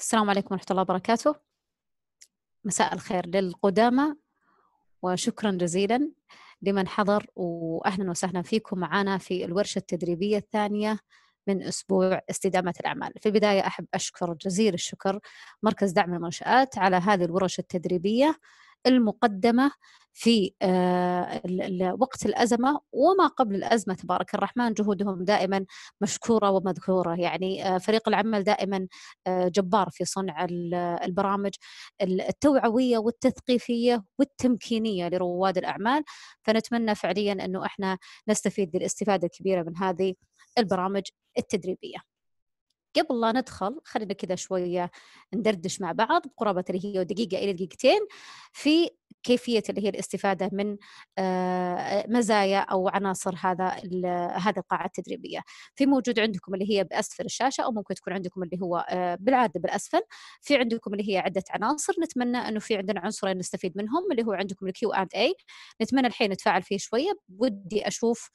السلام عليكم ورحمة الله وبركاته مساء الخير للقدامى وشكرا جزيلا لمن حضر وأهلا وسهلا فيكم معنا في الورشة التدريبية الثانية من أسبوع استدامة الأعمال في البداية أحب أشكر جزيل الشكر مركز دعم المنشآت على هذه الورش التدريبية المقدمة في آه، وقت الأزمة وما قبل الأزمة تبارك الرحمن جهودهم دائما مشكورة ومذكورة يعني آه، فريق العمل دائما آه، جبار في صنع البرامج التوعوية والتثقيفية والتمكينية لرواد الأعمال فنتمنى فعليا أنه إحنا نستفيد بالاستفادة الكبيرة من هذه البرامج التدريبية قبل لا ندخل خلينا كذا شويه ندردش مع بعض بقرابه اللي هي دقيقه الى دقيقتين في كيفيه اللي هي الاستفاده من آه، مزايا او عناصر هذا هذه القاعه التدريبيه في موجود عندكم اللي هي باسفل الشاشه او ممكن تكون عندكم اللي هو آه، بالعاده بالاسفل في عندكم اللي هي عده عناصر نتمنى انه في عندنا عنصرين نستفيد منهم اللي هو عندكم الكيو اند اي نتمنى الحين نتفاعل فيه شويه ودي اشوف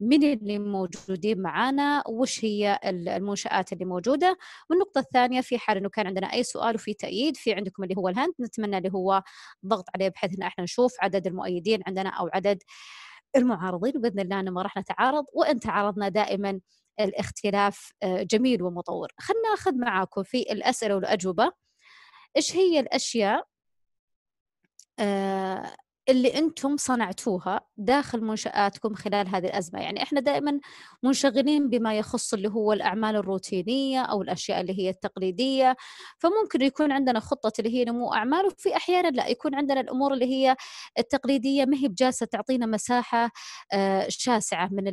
من اللي موجودين معانا وش هي المنشآت اللي موجودة والنقطة الثانية في حال أنه كان عندنا أي سؤال وفي تأييد في عندكم اللي هو الهند نتمنى اللي هو ضغط عليه بحيث أن احنا نشوف عدد المؤيدين عندنا أو عدد المعارضين وباذن الله انه ما راح نتعارض وان تعارضنا دائما الاختلاف آه، جميل ومطور خلنا ناخذ معاكم في الاسئله والاجوبه ايش هي الاشياء آه، اللي انتم صنعتوها داخل منشاتكم خلال هذه الازمه يعني احنا دائما منشغلين بما يخص اللي هو الاعمال الروتينيه او الاشياء اللي هي التقليديه فممكن يكون عندنا خطه اللي هي نمو اعمال وفي احيانا لا يكون عندنا الامور اللي هي التقليديه ما هي بجالسه تعطينا مساحه آه، شاسعه من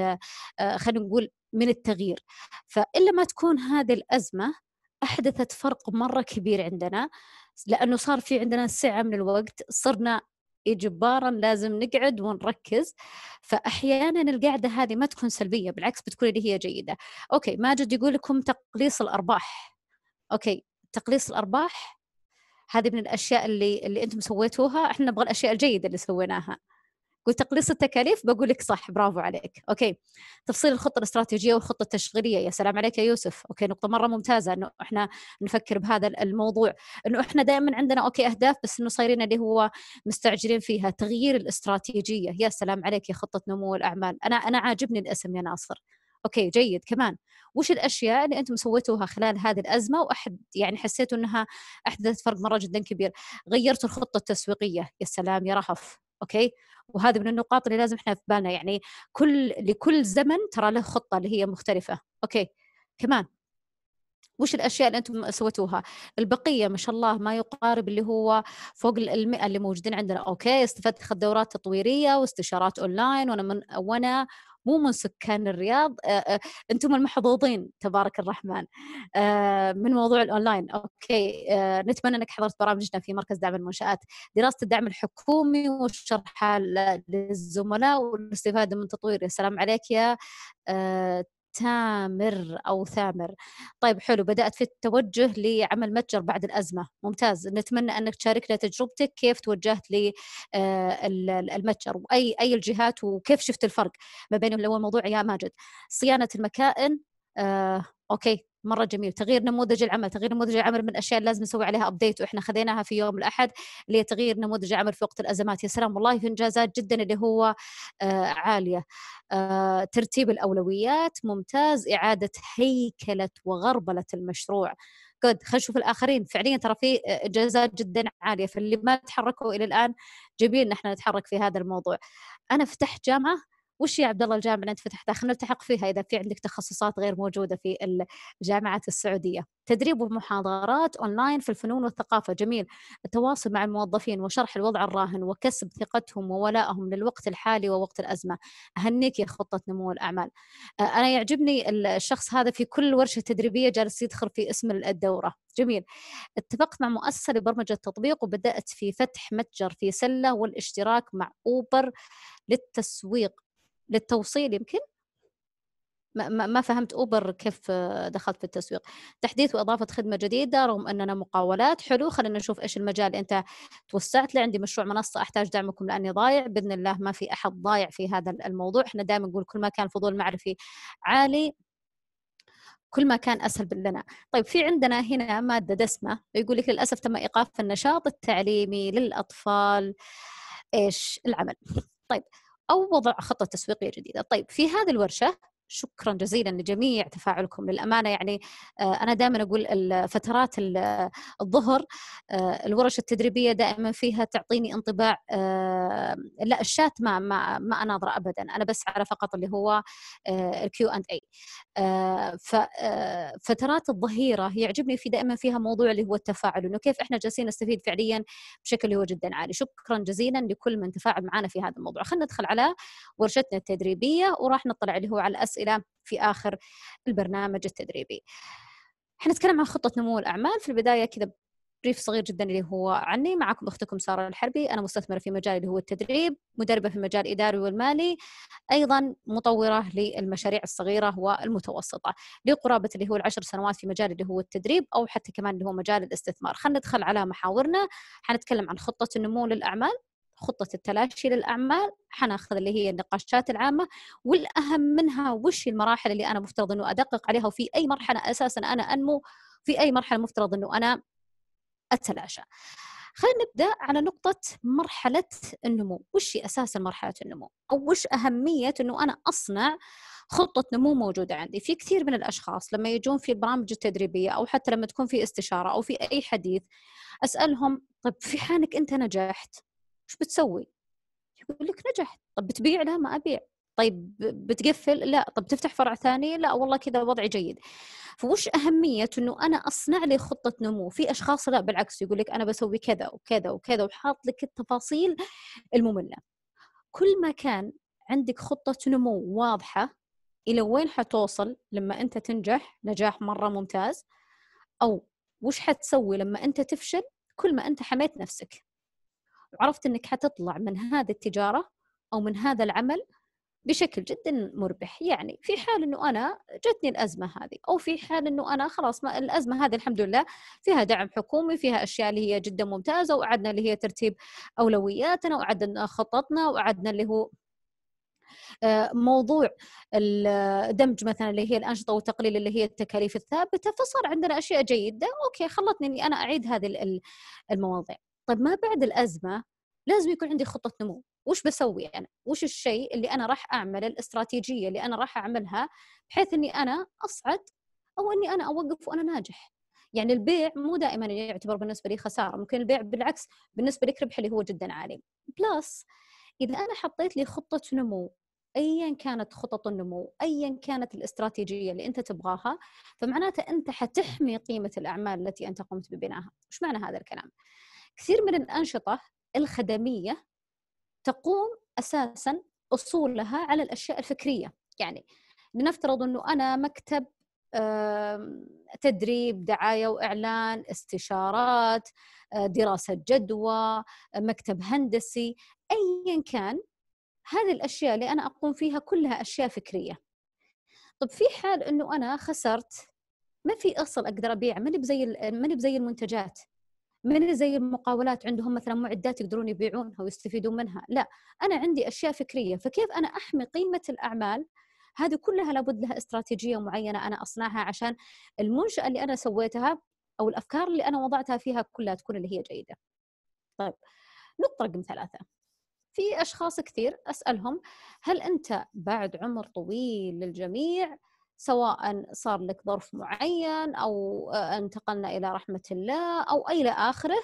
آه، خلينا نقول من التغيير فإلا ما تكون هذه الأزمة أحدثت فرق مرة كبير عندنا لأنه صار في عندنا سعة من الوقت صرنا اجبارا إيه لازم نقعد ونركز فاحيانا القعده هذه ما تكون سلبيه بالعكس بتكون اللي هي جيده اوكي ماجد يقول لكم تقليص الارباح اوكي تقليص الارباح هذه من الاشياء اللي اللي انتم سويتوها احنا نبغى الاشياء الجيده اللي سويناها وتقليص التكاليف بقول لك صح برافو عليك اوكي تفصيل الخطه الاستراتيجيه والخطه التشغيليه يا سلام عليك يا يوسف اوكي نقطه مره ممتازه انه احنا نفكر بهذا الموضوع انه احنا دائما عندنا اوكي اهداف بس انه صايرين اللي هو مستعجلين فيها تغيير الاستراتيجيه يا سلام عليك يا خطه نمو الاعمال انا انا عاجبني الاسم يا ناصر اوكي جيد كمان وش الاشياء اللي انتم سويتوها خلال هذه الازمه واحد يعني حسيتوا انها احدثت فرق مره جدا كبير غيرتوا الخطه التسويقيه يا سلام يا رهف اوكي وهذه من النقاط اللي لازم احنا في بالنا يعني كل لكل زمن ترى له خطه اللي هي مختلفه اوكي كمان وش الاشياء اللي انتم سويتوها البقيه ما شاء الله ما يقارب اللي هو فوق ال اللي موجودين عندنا اوكي استفدت اخذت دورات تطويريه واستشارات اونلاين وانا من وانا مو من سكان الرياض آه، آه، انتم المحظوظين تبارك الرحمن آه، من موضوع الاونلاين اوكي نتمنى انك حضرت برامجنا في مركز دعم المنشات دراسه الدعم الحكومي وشرحها للزملاء والاستفاده من يا السلام عليك يا تامر أو ثامر طيب حلو بدأت في التوجه لعمل متجر بعد الأزمة ممتاز نتمنى أنك تشاركنا تجربتك كيف توجهت للمتجر آه، وأي أي الجهات وكيف شفت الفرق ما بين الأول موضوع يا ماجد صيانة المكائن آه، اوكي مره جميل تغيير نموذج العمل تغيير نموذج العمل من الاشياء اللي لازم نسوي عليها ابديت واحنا خذيناها في يوم الاحد اللي هي تغيير نموذج العمل في وقت الازمات يا سلام والله في انجازات جدا اللي هو آه عاليه آه ترتيب الاولويات ممتاز اعاده هيكله وغربله المشروع جود خلينا نشوف الاخرين فعليا ترى في آه، انجازات جدا عاليه فاللي ما تحركوا الى الان جميل ان احنا نتحرك في هذا الموضوع انا فتحت جامعه وش يا عبد الله الجامعه اللي انت فتحتها خلينا نلتحق فيها اذا في عندك تخصصات غير موجوده في الجامعات السعوديه تدريب ومحاضرات اونلاين في الفنون والثقافه جميل التواصل مع الموظفين وشرح الوضع الراهن وكسب ثقتهم وولائهم للوقت الحالي ووقت الازمه اهنيك يا خطه نمو الاعمال انا يعجبني الشخص هذا في كل ورشه تدريبيه جالس يدخل في اسم الدوره جميل اتفقت مع مؤسسه لبرمجه التطبيق وبدات في فتح متجر في سله والاشتراك مع اوبر للتسويق للتوصيل يمكن ما, ما فهمت اوبر كيف دخلت في التسويق تحديث واضافه خدمه جديده رغم اننا مقاولات حلو خلينا نشوف ايش المجال اللي انت توسعت لي عندي مشروع منصه احتاج دعمكم لاني ضايع باذن الله ما في احد ضايع في هذا الموضوع احنا دائما نقول كل ما كان فضول معرفي عالي كل ما كان اسهل لنا طيب في عندنا هنا ماده دسمه يقول لك للاسف تم ايقاف النشاط التعليمي للاطفال ايش العمل طيب او وضع خطه تسويقيه جديده طيب في هذه الورشه شكرا جزيلا لجميع تفاعلكم للامانه يعني آه، انا دائما اقول فترات آه، الظهر آه، الورش التدريبيه دائما فيها تعطيني انطباع لا الشات ما ما, ما اناظره ابدا انا بس على فقط اللي هو الكيو اند اي ففترات الظهيره يعجبني في دائما فيها موضوع اللي هو التفاعل انه كيف احنا جالسين نستفيد فعليا بشكل هو جدا عالي شكرا جزيلا لكل من تفاعل معنا في هذا الموضوع خلينا ندخل على ورشتنا التدريبيه وراح نطلع اللي هو على الاسئله الاسئله في آخر البرنامج التدريبي حنتكلم عن خطة نمو الأعمال في البداية كذا بريف صغير جدا اللي هو عني معكم اختكم ساره الحربي انا مستثمره في مجال اللي هو التدريب مدربه في مجال الاداري والمالي ايضا مطوره للمشاريع الصغيره والمتوسطه لي قرابه اللي هو العشر سنوات في مجال اللي هو التدريب او حتى كمان اللي هو مجال الاستثمار خلينا ندخل على محاورنا حنتكلم عن خطه النمو للاعمال خطه التلاشي للاعمال حناخذ اللي هي النقاشات العامه والاهم منها وش المراحل اللي انا مفترض انه ادقق عليها وفي اي مرحله اساسا انا انمو في اي مرحله مفترض انه انا اتلاشى خلينا نبدا على نقطه مرحله النمو وش هي اساسا مرحله النمو او وش اهميه انه انا اصنع خطه نمو موجوده عندي في كثير من الاشخاص لما يجون في البرامج التدريبيه او حتى لما تكون في استشاره او في اي حديث اسالهم طب في حالك انت نجحت وش بتسوي؟ يقول لك نجحت طب بتبيع لا ما ابيع طيب بتقفل لا طب تفتح فرع ثاني لا والله كذا وضعي جيد فوش أهمية أنه أنا أصنع لي خطة نمو في أشخاص لا بالعكس يقول لك أنا بسوي كذا وكذا وكذا وحاط لك التفاصيل المملة كل ما كان عندك خطة نمو واضحة إلى وين حتوصل لما أنت تنجح نجاح مرة ممتاز أو وش حتسوي لما أنت تفشل كل ما أنت حميت نفسك وعرفت انك حتطلع من هذه التجاره او من هذا العمل بشكل جدا مربح يعني في حال انه انا جتني الازمه هذه او في حال انه انا خلاص ما الازمه هذه الحمد لله فيها دعم حكومي فيها اشياء اللي هي جدا ممتازه وعدنا اللي هي ترتيب اولوياتنا وعدنا خططنا وعدنا اللي هو آه، موضوع الدمج مثلا اللي هي الانشطه وتقليل اللي هي التكاليف الثابته فصار عندنا اشياء جيده اوكي خلتني اني انا اعيد هذه المواضيع طيب ما بعد الازمه لازم يكون عندي خطه نمو وش بسوي انا وش الشيء اللي انا راح اعمله الاستراتيجيه اللي انا راح اعملها بحيث اني انا اصعد او اني انا اوقف وانا ناجح يعني البيع مو دائما يعتبر بالنسبه لي خساره ممكن البيع بالعكس بالنسبه لك ربح اللي هو جدا عالي بلس اذا انا حطيت لي خطه نمو ايا كانت خطط النمو ايا كانت الاستراتيجيه اللي انت تبغاها فمعناته انت حتحمي قيمه الاعمال التي انت قمت ببنائها وش معنى هذا الكلام كثير من الأنشطة الخدمية تقوم أساسا أصولها على الأشياء الفكرية يعني لنفترض أنه أنا مكتب تدريب دعاية وإعلان استشارات آه، دراسة جدوى مكتب هندسي أيا كان هذه الأشياء اللي أنا أقوم فيها كلها أشياء فكرية طب في حال أنه أنا خسرت ما في أصل أقدر أبيع ماني بزي ماني بزي المنتجات من زي المقاولات عندهم مثلا معدات يقدرون يبيعونها ويستفيدون منها لا أنا عندي أشياء فكرية فكيف أنا أحمي قيمة الأعمال هذه كلها لابد لها استراتيجية معينة أنا أصنعها عشان المنشأة اللي أنا سويتها أو الأفكار اللي أنا وضعتها فيها كلها تكون اللي هي جيدة طيب نقطة رقم ثلاثة في أشخاص كثير أسألهم هل أنت بعد عمر طويل للجميع سواء صار لك ظرف معين او آه، انتقلنا الى رحمه الله او الى اخره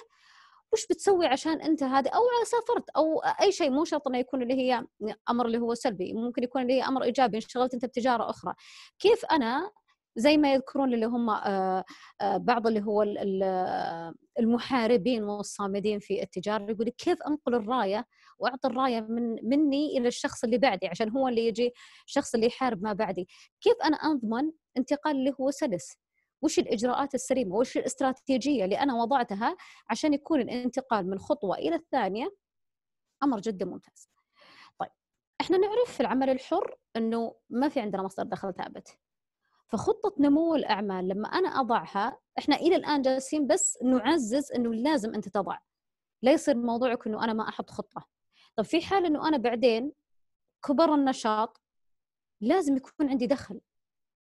وش بتسوي عشان انت هذا او سافرت او اي شيء مو شرط انه يكون اللي هي امر اللي هو سلبي ممكن يكون اللي هي امر ايجابي انشغلت انت بتجاره اخرى كيف انا زي ما يذكرون اللي هم آه، آه، بعض اللي هو آه، المحاربين والصامدين في التجاره يقول كيف انقل الرايه واعطي الرايه من مني الى الشخص اللي بعدي عشان هو اللي يجي الشخص اللي يحارب ما بعدي كيف انا اضمن انتقال اللي هو سلس وش الاجراءات السليمه وش الاستراتيجيه اللي انا وضعتها عشان يكون الانتقال من خطوه الى الثانيه امر جدا ممتاز طيب احنا نعرف في العمل الحر انه ما في عندنا مصدر دخل ثابت فخطه نمو الاعمال لما انا اضعها احنا الى الان جالسين بس نعزز انه لازم انت تضع لا يصير موضوعك انه انا ما احط خطه طب في حال انه انا بعدين كبر النشاط لازم يكون عندي دخل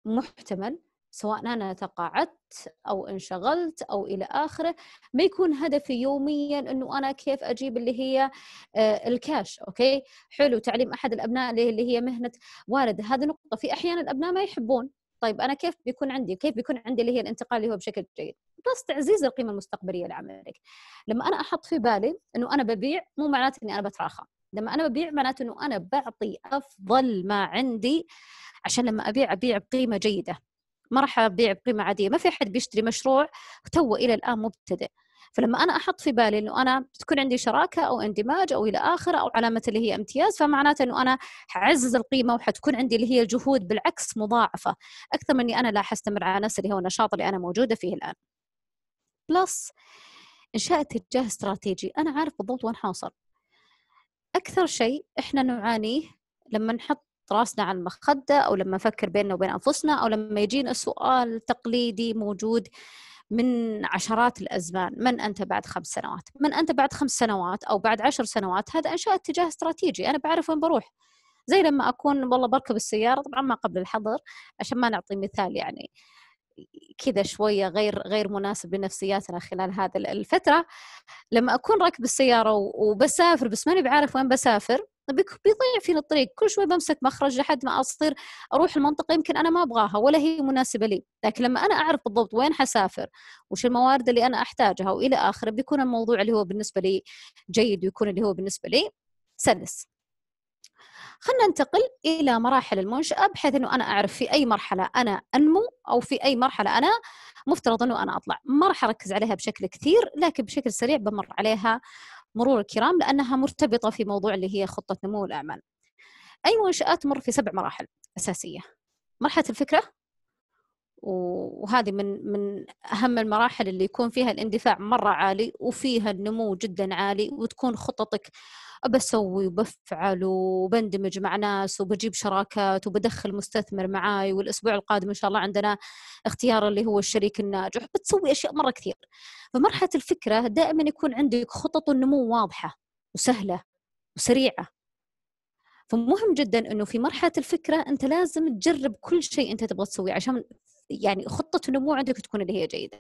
محتمل سواء انا تقاعدت او انشغلت او الى اخره ما يكون هدفي يوميا انه انا كيف اجيب اللي هي آه، الكاش اوكي حلو تعليم احد الابناء اللي هي مهنه والد هذه نقطه في احيانا الابناء ما يحبون طيب انا كيف بيكون عندي كيف بيكون عندي اللي هي الانتقال اللي هو بشكل جيد بس تعزيز القيمه المستقبليه لعملك لما انا احط في بالي انه انا ببيع مو معناته اني انا بتراخى لما انا ببيع معناته انه انا بعطي افضل ما عندي عشان لما ابيع ابيع بقيمه جيده ما راح ابيع بقيمه عاديه ما في احد بيشتري مشروع تو الى الان مبتدئ فلما انا احط في بالي انه انا تكون عندي شراكه او اندماج او الى اخره او علامه اللي هي امتياز فمعناته انه انا حعزز القيمه وحتكون عندي اللي هي جهود بالعكس مضاعفه اكثر من اني انا لا حستمر على نفس اللي هو النشاط اللي انا موجوده فيه الان بلس انشاء اتجاه استراتيجي انا عارف بالضبط وين حوصل اكثر شيء احنا نعانيه لما نحط راسنا على المخدة أو لما نفكر بيننا وبين أنفسنا أو لما يجينا السؤال تقليدي موجود من عشرات الأزمان من أنت بعد خمس سنوات من أنت بعد خمس سنوات أو بعد عشر سنوات هذا أنشاء اتجاه استراتيجي أنا بعرف وين بروح زي لما أكون والله بركب السيارة طبعا ما قبل الحظر عشان ما نعطي مثال يعني كذا شوية غير غير مناسب لنفسياتنا خلال هذه الفترة لما أكون راكب السيارة وبسافر بس ماني بعارف وين بسافر طيب بيضيع فيني الطريق كل شوي بمسك مخرج لحد ما اصير اروح المنطقه يمكن انا ما ابغاها ولا هي مناسبه لي لكن لما انا اعرف بالضبط وين حسافر وش الموارد اللي انا احتاجها والى اخره بيكون الموضوع اللي هو بالنسبه لي جيد ويكون اللي هو بالنسبه لي سلس خلينا ننتقل الى مراحل المنشاه بحيث انه انا اعرف في اي مرحله انا انمو او في اي مرحله انا مفترض انه انا اطلع ما راح اركز عليها بشكل كثير لكن بشكل سريع بمر عليها مرور الكرام لأنها مرتبطة في موضوع اللي هي خطة نمو الأعمال أي منشآت تمر في سبع مراحل أساسية مرحلة الفكرة وهذه من من اهم المراحل اللي يكون فيها الاندفاع مره عالي وفيها النمو جدا عالي وتكون خططك بسوي وبفعل وبندمج مع ناس وبجيب شراكات وبدخل مستثمر معاي والاسبوع القادم ان شاء الله عندنا اختيار اللي هو الشريك الناجح بتسوي اشياء مره كثير فمرحله الفكره دائما يكون عندك خطط النمو واضحه وسهله وسريعه فمهم جدا انه في مرحله الفكره انت لازم تجرب كل شيء انت تبغى تسويه عشان يعني خطه النمو عندك تكون اللي هي جيده.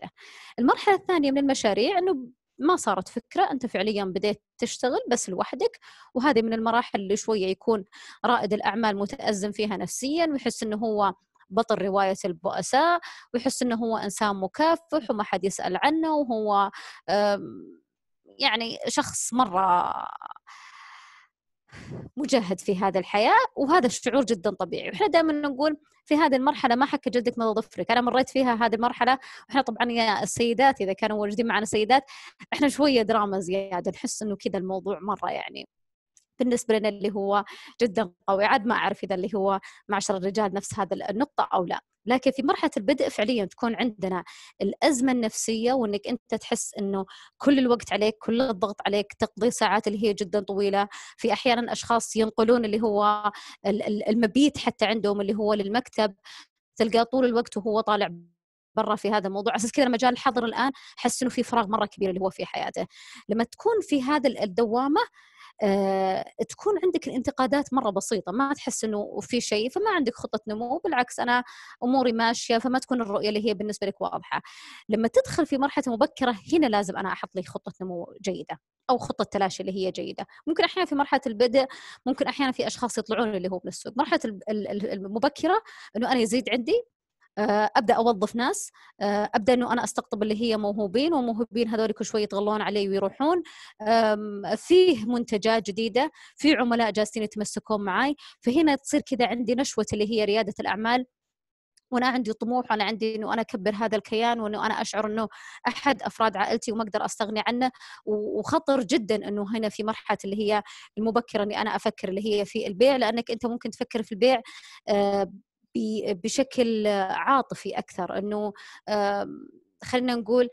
المرحله الثانيه من المشاريع انه ما صارت فكره انت فعليا بديت تشتغل بس لوحدك وهذه من المراحل اللي شويه يكون رائد الاعمال متازم فيها نفسيا ويحس انه هو بطل رواية البؤساء ويحس انه هو انسان مكافح وما حد يسأل عنه وهو يعني شخص مرة مجهد في هذا الحياه وهذا الشعور جدا طبيعي واحنا دائما نقول في هذه المرحله ما حك جدك من ظفرك انا مريت فيها هذه المرحله واحنا طبعا يا السيدات اذا كانوا موجودين معنا سيدات احنا شويه دراما زياده نحس انه كذا الموضوع مره يعني بالنسبه لنا اللي هو جدا قوي عاد ما اعرف اذا اللي هو معشر الرجال نفس هذا النقطه او لا لكن في مرحله البدء فعليا تكون عندنا الازمه النفسيه وانك انت تحس انه كل الوقت عليك كل الضغط عليك تقضي ساعات اللي هي جدا طويله في احيانا اشخاص ينقلون اللي هو المبيت حتى عندهم اللي هو للمكتب تلقاه طول الوقت وهو طالع برا في هذا الموضوع اساس كذا مجال الحظر الان حس انه في فراغ مره كبير اللي هو في حياته لما تكون في هذا الدوامه آه، تكون عندك الانتقادات مره بسيطه ما تحس انه في شيء فما عندك خطه نمو بالعكس انا اموري ماشيه فما تكون الرؤيه اللي هي بالنسبه لك واضحه لما تدخل في مرحله مبكره هنا لازم انا احط لي خطه نمو جيده او خطه تلاشي اللي هي جيده ممكن احيانا في مرحله البدء ممكن احيانا في اشخاص يطلعون اللي هو من السوق مرحله المبكره انه انا يزيد عندي آه، ابدا اوظف ناس آه، ابدا انه انا استقطب اللي هي موهوبين وموهوبين هذول كل شوي يتغلون علي ويروحون فيه منتجات جديده في عملاء جالسين يتمسكون معي فهنا تصير كذا عندي نشوه اللي هي رياده الاعمال وانا عندي طموح وانا عندي انه انا اكبر هذا الكيان وانه انا اشعر انه احد افراد عائلتي وما اقدر استغني عنه وخطر جدا انه هنا في مرحله اللي هي المبكره اني انا افكر اللي هي في البيع لانك انت ممكن تفكر في البيع آه، بشكل عاطفي اكثر انه خلينا نقول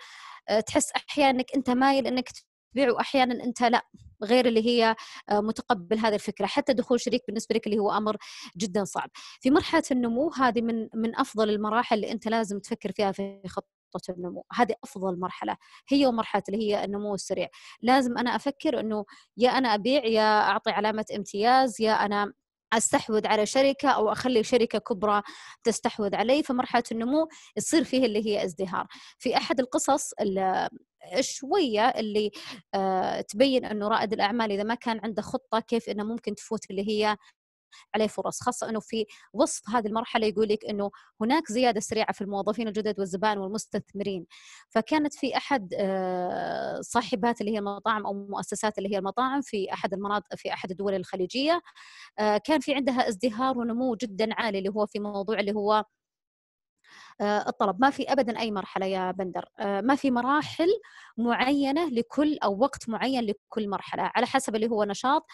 آه، تحس احيانا انك انت مايل انك تبيع واحيانا انت لا غير اللي هي آه، متقبل هذه الفكره حتى دخول شريك بالنسبه لك اللي هو امر جدا صعب في مرحله النمو هذه من من افضل المراحل اللي انت لازم تفكر فيها في خطه النمو هذه افضل مرحله هي ومرحله اللي هي النمو السريع لازم انا افكر انه يا انا ابيع يا اعطي علامه امتياز يا انا استحوذ على شركه او اخلي شركه كبرى تستحوذ علي فمرحله النمو يصير فيه اللي هي ازدهار في احد القصص شويه اللي آه، تبين انه رائد الاعمال اذا ما كان عنده خطه كيف انه ممكن تفوت اللي هي عليه فرص خاصه انه في وصف هذه المرحله يقول لك انه هناك زياده سريعه في الموظفين الجدد والزبائن والمستثمرين فكانت في احد آه، صاحبات اللي هي المطاعم او مؤسسات اللي هي المطاعم في احد المناطق في احد الدول الخليجيه آه، كان في عندها ازدهار ونمو جدا عالي اللي هو في موضوع اللي هو آه، الطلب ما في ابدا اي مرحله يا بندر آه، ما في مراحل معينه لكل او وقت معين لكل مرحله على حسب اللي هو نشاط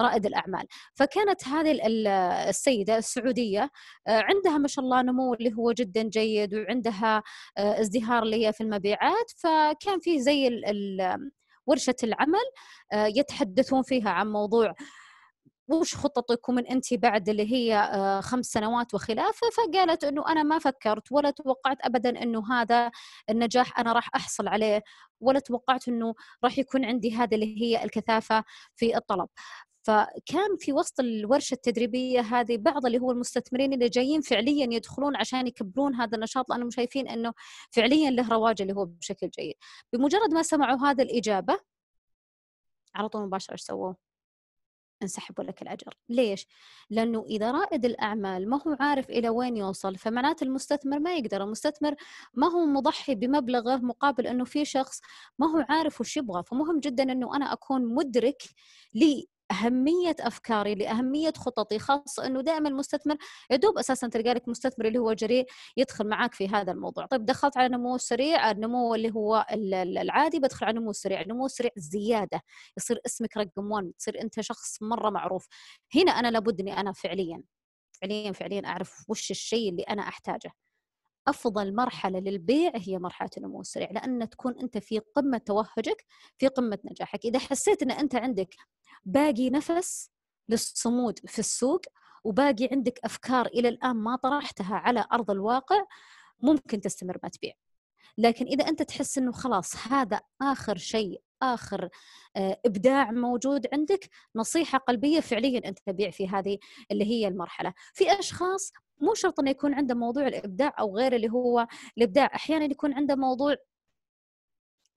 رائد الاعمال فكانت هذه السيده السعوديه آه، عندها ما شاء الله نمو اللي هو جدا جيد وعندها ازدهار اللي هي في المبيعات فكان في زي ورشه العمل يتحدثون فيها عن موضوع وش خططكم انت بعد اللي هي آه، خمس سنوات وخلافه فقالت انه انا ما فكرت ولا توقعت ابدا انه هذا النجاح انا راح احصل عليه ولا توقعت انه راح يكون عندي هذا اللي هي الكثافه في الطلب فكان في وسط الورشه التدريبيه هذه بعض اللي هو المستثمرين اللي جايين فعليا يدخلون عشان يكبرون هذا النشاط لانهم شايفين انه فعليا له رواج اللي هو بشكل جيد بمجرد ما سمعوا هذا الاجابه على طول مباشره ايش سووا؟ انسحبوا لك الأجر ليش؟ لأنه إذا رائد الأعمال ما هو عارف إلى وين يوصل فمعناته المستثمر ما يقدر المستثمر ما هو مضحي بمبلغه مقابل أنه في شخص ما هو عارف وش يبغى فمهم جدا أنه أنا أكون مدرك لي اهميه افكاري لاهميه خططي خاصه انه دائما المستثمر يا دوب اساسا تلقى لك مستثمر اللي هو جريء يدخل معك في هذا الموضوع طيب دخلت على نمو سريع النمو اللي هو العادي بدخل على نمو سريع نمو سريع زياده يصير اسمك رقم 1 تصير انت شخص مره معروف هنا انا لابد اني انا فعليا فعليا فعليا اعرف وش الشيء اللي انا احتاجه افضل مرحله للبيع هي مرحله النمو السريع لان تكون انت في قمه توهجك في قمه نجاحك اذا حسيت ان انت عندك باقي نفس للصمود في السوق وباقي عندك افكار الى الان ما طرحتها على ارض الواقع ممكن تستمر ما تبيع لكن اذا انت تحس انه خلاص هذا اخر شيء اخر آه، ابداع موجود عندك نصيحه قلبيه فعليا انت تبيع في هذه اللي هي المرحله في اشخاص مو شرط انه يكون عنده موضوع الابداع او غير اللي هو الابداع احيانا يكون عنده موضوع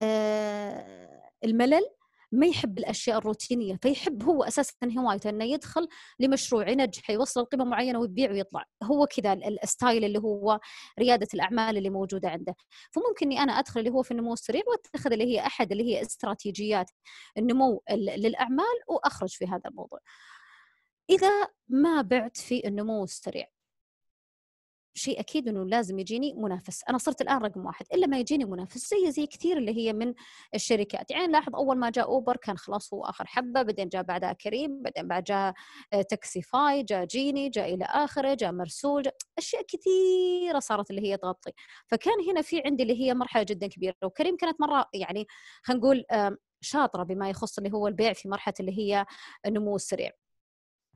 آه، الملل ما يحب الاشياء الروتينيه فيحب هو اساسا هوايته انه يدخل لمشروع ينجح يوصل لقيمه معينه ويبيع ويطلع هو كذا الستايل اللي هو رياده الاعمال اللي موجوده عنده فممكن اني انا ادخل اللي هو في النمو السريع واتخذ اللي هي احد اللي هي استراتيجيات النمو للاعمال واخرج في هذا الموضوع اذا ما بعت في النمو السريع شيء اكيد انه لازم يجيني منافس انا صرت الان رقم واحد الا ما يجيني منافس زي زي كثير اللي هي من الشركات يعني لاحظ اول ما جاء اوبر كان خلاص هو اخر حبه بعدين جاء بعدها كريم بعدين بعد جاء آه، تاكسي فاي جاء جيني جاء الى اخره جاء مرسول جاء اشياء كثيره صارت اللي هي تغطي فكان هنا في عندي اللي هي مرحله جدا كبيره وكريم كانت مره يعني خلينا نقول شاطره بما يخص اللي هو البيع في مرحله اللي هي النمو السريع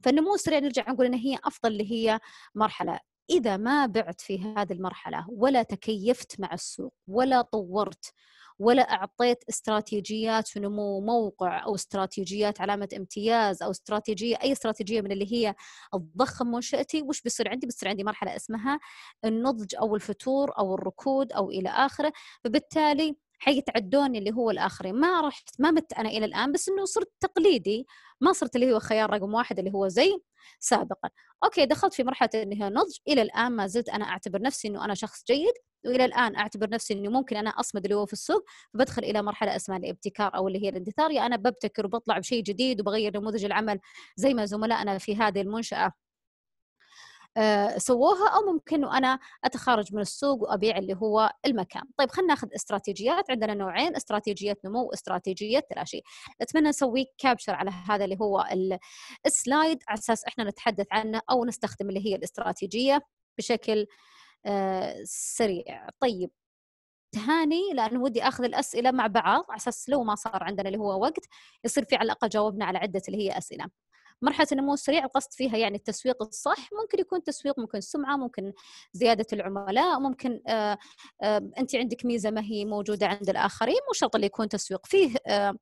فالنمو السريع نرجع نقول انها هي افضل اللي هي مرحله إذا ما بعت في هذه المرحلة ولا تكيفت مع السوق ولا طورت ولا أعطيت استراتيجيات نمو موقع أو استراتيجيات علامة امتياز أو استراتيجية أي استراتيجية من اللي هي الضخم منشأتي وش بيصير عندي بيصير عندي مرحلة اسمها النضج أو الفتور أو الركود أو إلى آخره فبالتالي حيتعدوني اللي هو الاخرين ما رحت ما مت انا الى الان بس انه صرت تقليدي ما صرت اللي هو خيار رقم واحد اللي هو زي سابقا اوكي دخلت في مرحله اللي هي نضج الى الان ما زلت انا اعتبر نفسي انه انا شخص جيد والى الان اعتبر نفسي انه ممكن انا اصمد اللي هو في السوق بدخل الى مرحله اسمها الابتكار او اللي هي الاندثار يا يعني انا ببتكر وبطلع بشيء جديد وبغير نموذج العمل زي ما زملائنا في هذه المنشاه آه، سووها او ممكن انه انا اتخارج من السوق وابيع اللي هو المكان طيب خلينا ناخذ استراتيجيات عندنا نوعين استراتيجيه نمو واستراتيجيه تلاشي اتمنى نسوي كابشر على هذا اللي هو السلايد على اساس احنا نتحدث عنه او نستخدم اللي هي الاستراتيجيه بشكل آه، سريع طيب تهاني لان ودي اخذ الاسئله مع بعض على اساس لو ما صار عندنا اللي هو وقت يصير في على الاقل جاوبنا على عده اللي هي اسئله مرحله النمو السريع القصد فيها يعني التسويق الصح ممكن يكون تسويق ممكن سمعه ممكن زياده العملاء ممكن آه، آه، انت عندك ميزه ما هي موجوده عند الاخرين مو شرط اللي يكون تسويق فيه آه،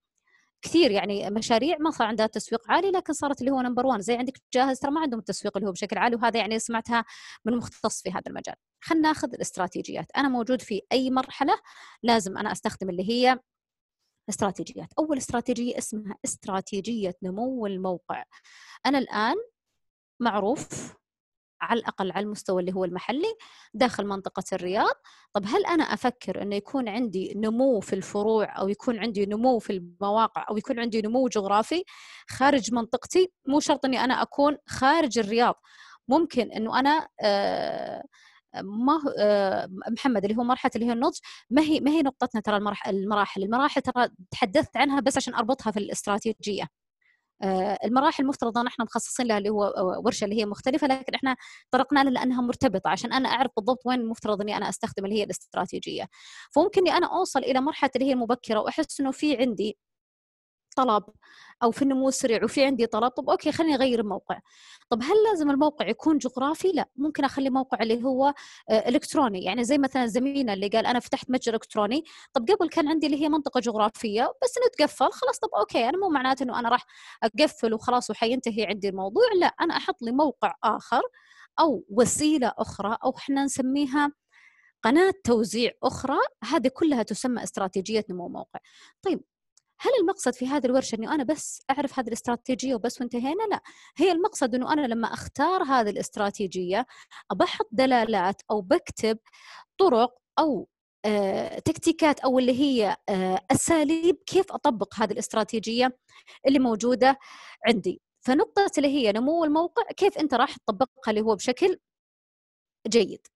كثير يعني مشاريع ما صار عندها تسويق عالي لكن صارت اللي هو نمبر وان زي عندك جاهز ترى ما عندهم التسويق اللي هو بشكل عالي وهذا يعني سمعتها من مختص في هذا المجال خلينا ناخذ الاستراتيجيات انا موجود في اي مرحله لازم انا استخدم اللي هي استراتيجيات اول استراتيجيه اسمها استراتيجيه نمو الموقع انا الان معروف على الاقل على المستوى اللي هو المحلي داخل منطقه الرياض طب هل انا افكر انه يكون عندي نمو في الفروع او يكون عندي نمو في المواقع او يكون عندي نمو جغرافي خارج منطقتي مو شرط اني انا اكون خارج الرياض ممكن انه انا آه ما آه، محمد اللي هو مرحله اللي هي النضج ما هي ما هي نقطتنا ترى المراحل المراحل ترى تحدثت عنها بس عشان اربطها في الاستراتيجيه آه، المراحل المفترض ان احنا مخصصين لها اللي هو آه، ورشه اللي هي مختلفه لكن احنا طرقنا لها لانها مرتبطه عشان انا اعرف بالضبط وين المفترض اني انا استخدم اللي هي الاستراتيجيه فممكن اني انا اوصل الى مرحله اللي هي المبكره واحس انه في عندي طلب او في النمو السريع وفي عندي طلب طب اوكي خليني اغير الموقع طب هل لازم الموقع يكون جغرافي لا ممكن اخلي موقع اللي هو آه، الكتروني يعني زي مثلا زميلنا اللي قال انا فتحت متجر الكتروني طب قبل كان عندي اللي هي منطقه جغرافيه بس انه تقفل خلاص طب اوكي انا مو معناته انه انا راح اقفل وخلاص وحينتهي عندي الموضوع لا انا احط لي موقع اخر او وسيله اخرى او احنا نسميها قناة توزيع أخرى هذه كلها تسمى استراتيجية نمو موقع طيب هل المقصد في هذه الورشه اني انا بس اعرف هذه الاستراتيجيه وبس وانتهينا لا هي المقصد انه انا لما اختار هذه الاستراتيجيه بحط دلالات او بكتب طرق او آه، تكتيكات او اللي هي آه، اساليب كيف اطبق هذه الاستراتيجيه اللي موجوده عندي فنقطه اللي هي نمو الموقع كيف انت راح تطبقها اللي هو بشكل جيد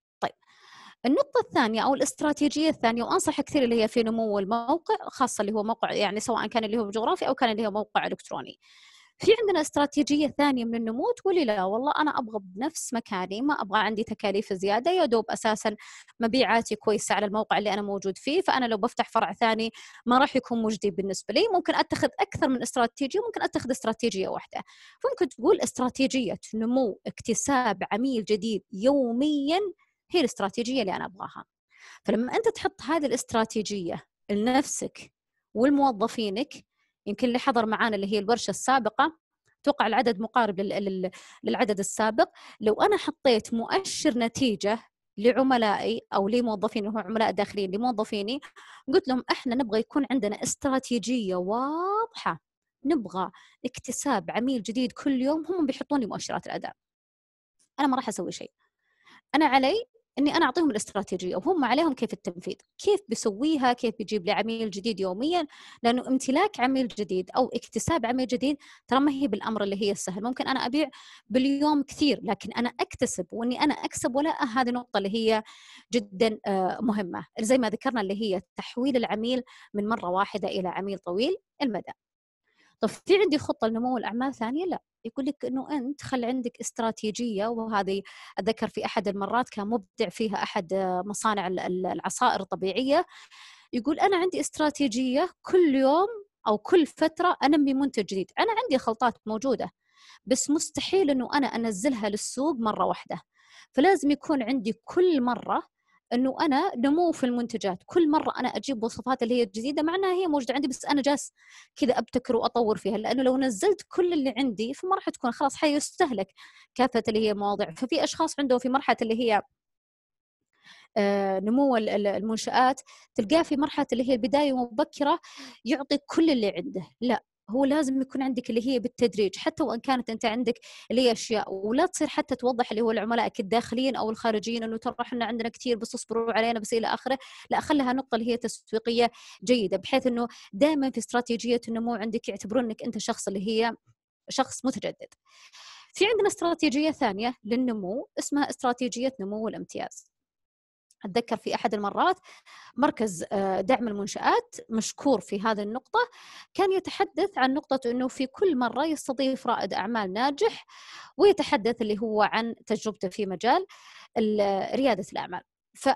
النقطة الثانية أو الاستراتيجية الثانية وأنصح كثير اللي هي في نمو الموقع خاصة اللي هو موقع يعني سواء كان اللي هو جغرافي أو كان اللي هو موقع إلكتروني في عندنا استراتيجية ثانية من النمو تقولي لا والله أنا أبغى بنفس مكاني ما أبغى عندي تكاليف زيادة يا دوب أساسا مبيعاتي كويسة على الموقع اللي أنا موجود فيه فأنا لو بفتح فرع ثاني ما راح يكون مجدي بالنسبة لي ممكن أتخذ أكثر من استراتيجية ممكن أتخذ استراتيجية واحدة فممكن تقول استراتيجية نمو اكتساب عميل جديد يوميا هي الاستراتيجيه اللي انا ابغاها فلما انت تحط هذه الاستراتيجيه لنفسك ولموظفينك يمكن اللي حضر معانا اللي هي الورشه السابقه توقع العدد مقارب للعدد السابق لو انا حطيت مؤشر نتيجه لعملائي او لموظفيني هو عملاء داخلين لموظفيني قلت لهم احنا نبغى يكون عندنا استراتيجيه واضحه نبغى اكتساب عميل جديد كل يوم هم بيحطون لي مؤشرات الاداء انا ما راح اسوي شيء انا علي اني انا اعطيهم الاستراتيجيه وهم عليهم كيف التنفيذ كيف بيسويها كيف بيجيب لي عميل جديد يوميا لانه امتلاك عميل جديد او اكتساب عميل جديد ترى ما هي بالامر اللي هي السهل ممكن انا ابيع باليوم كثير لكن انا اكتسب واني انا اكسب ولا هذه نقطه اللي هي جدا آه، مهمه زي ما ذكرنا اللي هي تحويل العميل من مره واحده الى عميل طويل المدى طب في عندي خطه لنمو الاعمال ثانيه لا يقول لك انه انت خل عندك استراتيجيه وهذه اتذكر في احد المرات كان مبدع فيها احد مصانع العصائر الطبيعيه يقول انا عندي استراتيجيه كل يوم او كل فتره انمي منتج جديد انا عندي خلطات موجوده بس مستحيل انه انا انزلها للسوق مره واحده فلازم يكون عندي كل مره انه انا نمو في المنتجات كل مره انا اجيب وصفات اللي هي جديده معناها هي موجوده عندي بس انا جالس كذا ابتكر واطور فيها لانه لو نزلت كل اللي عندي فما راح تكون خلاص حيستهلك كافه اللي هي مواضيع ففي اشخاص عندهم في مرحله اللي هي آه، نمو المنشآت تلقاه في مرحلة اللي هي البداية مبكرة يعطي كل اللي عنده لا هو لازم يكون عندك اللي هي بالتدريج حتى وان كانت انت عندك اللي هي اشياء ولا تصير حتى توضح اللي هو العملاء الداخليين او الخارجيين انه ترى احنا عندنا كثير بس اصبروا علينا بس الى اخره لا خلها نقطه اللي هي تسويقيه جيده بحيث انه دائما في استراتيجيه النمو عندك يعتبرون انك انت شخص اللي هي شخص متجدد في عندنا استراتيجيه ثانيه للنمو اسمها استراتيجيه نمو الامتياز اتذكر في احد المرات مركز آه، دعم المنشات مشكور في هذه النقطه كان يتحدث عن نقطه انه في كل مره يستضيف رائد اعمال ناجح ويتحدث اللي هو عن تجربته في مجال رياده الاعمال ف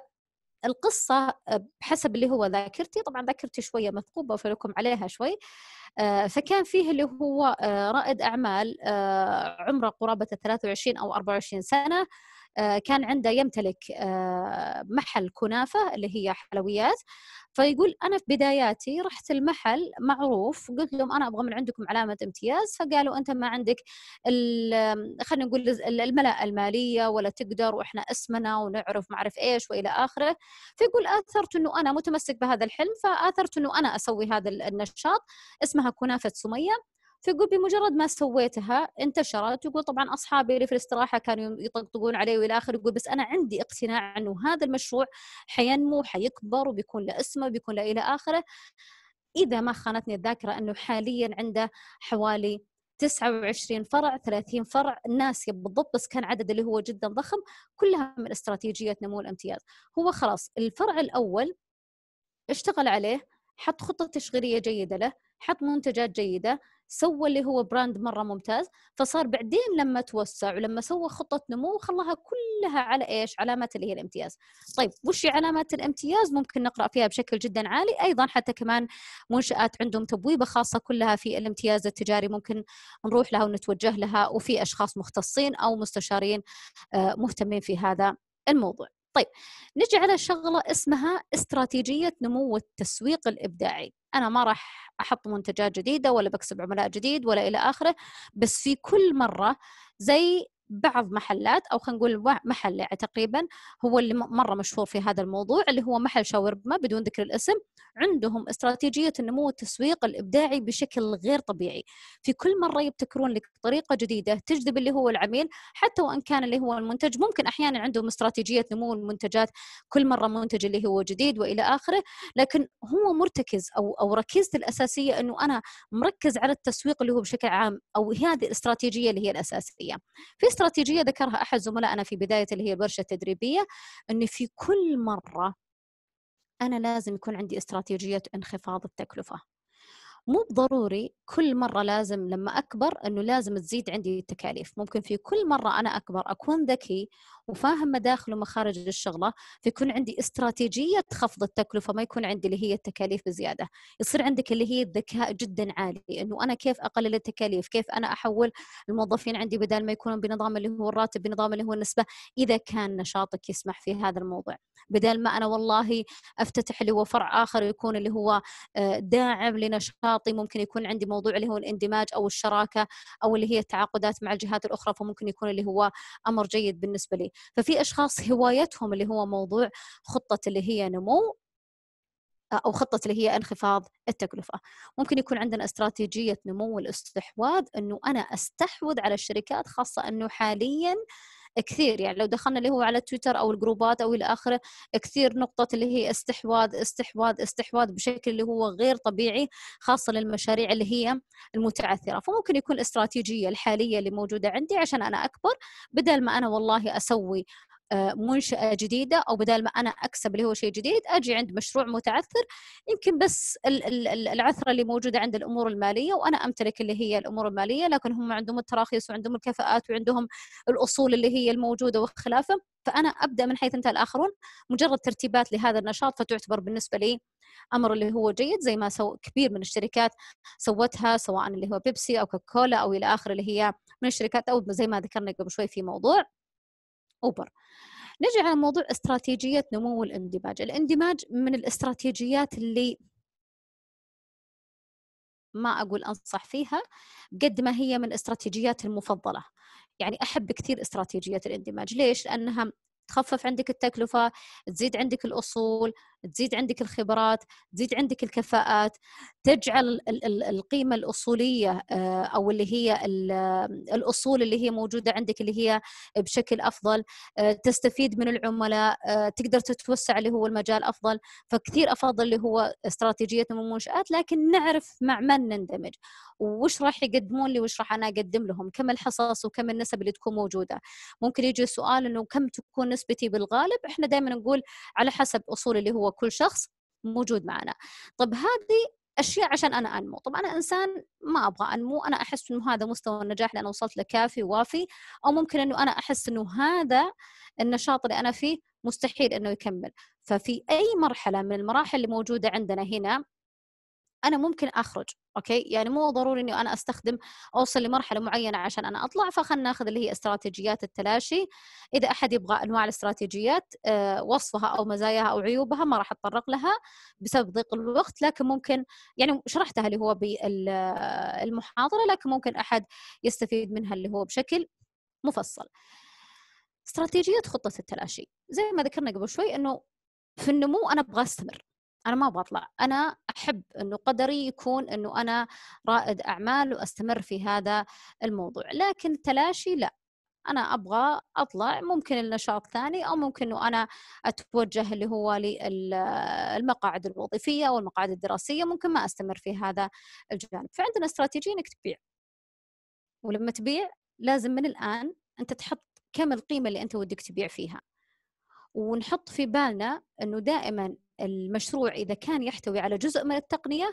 القصة آه، بحسب اللي هو ذاكرتي طبعا ذاكرتي شوية مثقوبة فلكم عليها شوي آه، فكان فيه اللي هو رائد أعمال عمره قرابة 23 أو 24 سنة آه، كان عنده يمتلك آه، محل كنافة اللي هي حلويات فيقول أنا في بداياتي رحت المحل معروف قلت لهم أنا أبغى من عندكم علامة امتياز فقالوا أنت ما عندك خلينا نقول الملاءة المالية ولا تقدر وإحنا اسمنا ونعرف ما أعرف إيش وإلى آخره فيقول آثرت أنه أنا متمسك بهذا الحلم فآثرت أنه أنا أسوي هذا النشاط اسمها كنافة سمية فيقول بمجرد ما سويتها انتشرت يقول طبعا اصحابي اللي في الاستراحه كانوا يطقطقون علي والى اخره يقول بس انا عندي اقتناع انه هذا المشروع حينمو حيكبر وبيكون له اسمه بيكون له الى اخره اذا ما خانتني الذاكره انه حاليا عنده حوالي 29 فرع 30 فرع ناس بالضبط بس كان عدد اللي هو جدا ضخم كلها من استراتيجية نمو الامتياز هو خلاص الفرع الأول اشتغل عليه حط خطة تشغيلية جيدة له حط منتجات جيدة سوى اللي هو براند مره ممتاز فصار بعدين لما توسع ولما سوى خطه نمو خلاها كلها على ايش علامات اللي هي الامتياز طيب وش علامات الامتياز ممكن نقرا فيها بشكل جدا عالي ايضا حتى كمان منشات عندهم تبويبه خاصه كلها في الامتياز التجاري ممكن نروح لها ونتوجه لها وفي اشخاص مختصين او مستشارين آه، مهتمين في هذا الموضوع طيب نجي على شغله اسمها استراتيجيه نمو التسويق الابداعي انا ما راح احط منتجات جديده ولا بكسب عملاء جديد ولا الى اخره بس في كل مره زي بعض محلات او خلينا نقول محل تقريبا هو اللي مره مشهور في هذا الموضوع اللي هو محل شاورما بدون ذكر الاسم عندهم استراتيجيه النمو التسويق الابداعي بشكل غير طبيعي في كل مره يبتكرون لك طريقه جديده تجذب اللي هو العميل حتى وان كان اللي هو المنتج ممكن احيانا عندهم استراتيجيه نمو المنتجات كل مره منتج اللي هو جديد والى اخره لكن هو مرتكز او او ركيزته الاساسيه انه انا مركز على التسويق اللي هو بشكل عام او هذه الاستراتيجيه اللي هي الاساسيه في استراتيجيه ذكرها احد زملائنا في بدايه اللي هي الورشه التدريبيه ان في كل مره انا لازم يكون عندي استراتيجيه انخفاض التكلفه مو بضروري كل مرة لازم لما أكبر أنه لازم تزيد عندي التكاليف ممكن في كل مرة أنا أكبر أكون ذكي وفاهم مداخل ومخارج الشغلة فيكون عندي استراتيجية خفض التكلفة ما يكون عندي اللي هي التكاليف بزيادة يصير عندك اللي هي الذكاء جدا عالي أنه أنا كيف أقلل التكاليف كيف أنا أحول الموظفين عندي بدل ما يكونوا بنظام اللي هو الراتب بنظام اللي هو النسبة إذا كان نشاطك يسمح في هذا الموضوع بدل ما أنا والله أفتتح اللي هو فرع آخر يكون اللي هو آه، داعم لنشاط نشاطي ممكن يكون عندي موضوع اللي هو الاندماج او الشراكه او اللي هي التعاقدات مع الجهات الاخرى فممكن يكون اللي هو امر جيد بالنسبه لي ففي اشخاص هوايتهم اللي هو موضوع خطه اللي هي نمو او خطه اللي هي انخفاض التكلفه ممكن يكون عندنا استراتيجيه نمو الاستحواذ انه انا استحوذ على الشركات خاصه انه حاليا آه كثير يعني لو دخلنا اللي هو على تويتر او الجروبات او الى اخره كثير نقطه اللي هي استحواذ استحواذ استحواذ بشكل اللي هو غير طبيعي خاصه للمشاريع اللي هي المتعثره فممكن يكون الاستراتيجيه الحاليه اللي موجوده عندي عشان انا اكبر بدل ما انا والله اسوي آه، منشاه جديده او بدل ما انا اكسب اللي هو شيء جديد اجي عند مشروع متعثر يمكن بس العثره اللي موجوده عند الامور الماليه وانا امتلك اللي هي الامور الماليه لكن هم عندهم التراخيص وعندهم الكفاءات وعندهم الاصول اللي هي الموجوده وخلافه فانا ابدا من حيث انتهى الاخرون مجرد ترتيبات لهذا النشاط فتعتبر بالنسبه لي امر اللي هو جيد زي ما سو كبير من الشركات سوتها سواء اللي هو بيبسي او كوكولا او الى اخره اللي هي من الشركات او زي ما ذكرنا قبل شوي في موضوع أوبر نجي على موضوع استراتيجية نمو الاندماج الاندماج من الاستراتيجيات اللي ما أقول أنصح فيها قد ما هي من استراتيجيات المفضلة يعني أحب كثير استراتيجية الاندماج ليش؟ لأنها تخفف عندك التكلفة تزيد عندك الأصول تزيد عندك الخبرات تزيد عندك الكفاءات تجعل القيمه الاصوليه آه، او اللي هي الاصول اللي هي موجوده عندك اللي هي بشكل افضل آه، تستفيد من العملاء آه، تقدر تتوسع اللي هو المجال افضل فكثير افضل اللي هو استراتيجيه المنشات لكن نعرف مع من نندمج وش راح يقدمون لي وش راح انا اقدم لهم كم الحصص وكم النسب اللي تكون موجوده ممكن يجي سؤال انه كم تكون نسبتي بالغالب احنا دائما نقول على حسب اصول اللي هو كل شخص موجود معنا طب هذه اشياء عشان انا انمو طب انا انسان ما ابغى انمو انا احس انه هذا مستوى النجاح اللي انا وصلت له كافي ووافي او ممكن انه انا احس انه هذا النشاط اللي انا فيه مستحيل انه يكمل ففي اي مرحله من المراحل اللي موجوده عندنا هنا انا ممكن اخرج اوكي يعني مو ضروري اني انا استخدم اوصل لمرحله معينه عشان انا اطلع فخلنا ناخذ اللي هي استراتيجيات التلاشي اذا احد يبغى انواع الاستراتيجيات آه، وصفها او مزاياها او عيوبها ما راح اتطرق لها بسبب ضيق الوقت لكن ممكن يعني شرحتها اللي هو بالمحاضره لكن ممكن احد يستفيد منها اللي هو بشكل مفصل استراتيجيه خطه التلاشي زي ما ذكرنا قبل شوي انه في النمو انا ابغى استمر انا ما ابغى اطلع انا احب انه قدري يكون انه انا رائد اعمال واستمر في هذا الموضوع لكن التلاشي لا انا ابغى اطلع ممكن النشاط ثاني او ممكن انه انا اتوجه اللي هو للمقاعد الوظيفيه او المقاعد الدراسيه ممكن ما استمر في هذا الجانب فعندنا استراتيجيه انك تبيع ولما تبيع لازم من الان انت تحط كم القيمه اللي انت ودك تبيع فيها ونحط في بالنا انه دائما المشروع اذا كان يحتوي على جزء من التقنيه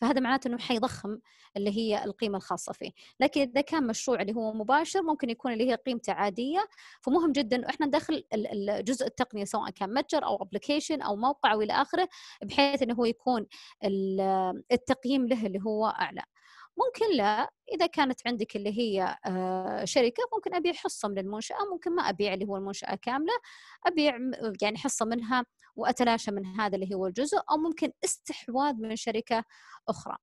فهذا معناته انه حيضخم اللي هي القيمه الخاصه فيه، لكن اذا كان مشروع اللي هو مباشر ممكن يكون اللي هي قيمته عاديه، فمهم جدا احنا ندخل الجزء التقنيه سواء كان متجر او ابلكيشن او موقع او الى اخره بحيث انه هو يكون التقييم له اللي هو اعلى. ممكن لا اذا كانت عندك اللي هي آه، شركه ممكن ابيع حصه من المنشاه ممكن ما ابيع اللي هو المنشاه كامله ابيع يعني حصه منها واتلاشى من هذا اللي هو الجزء او ممكن استحواذ من شركه اخرى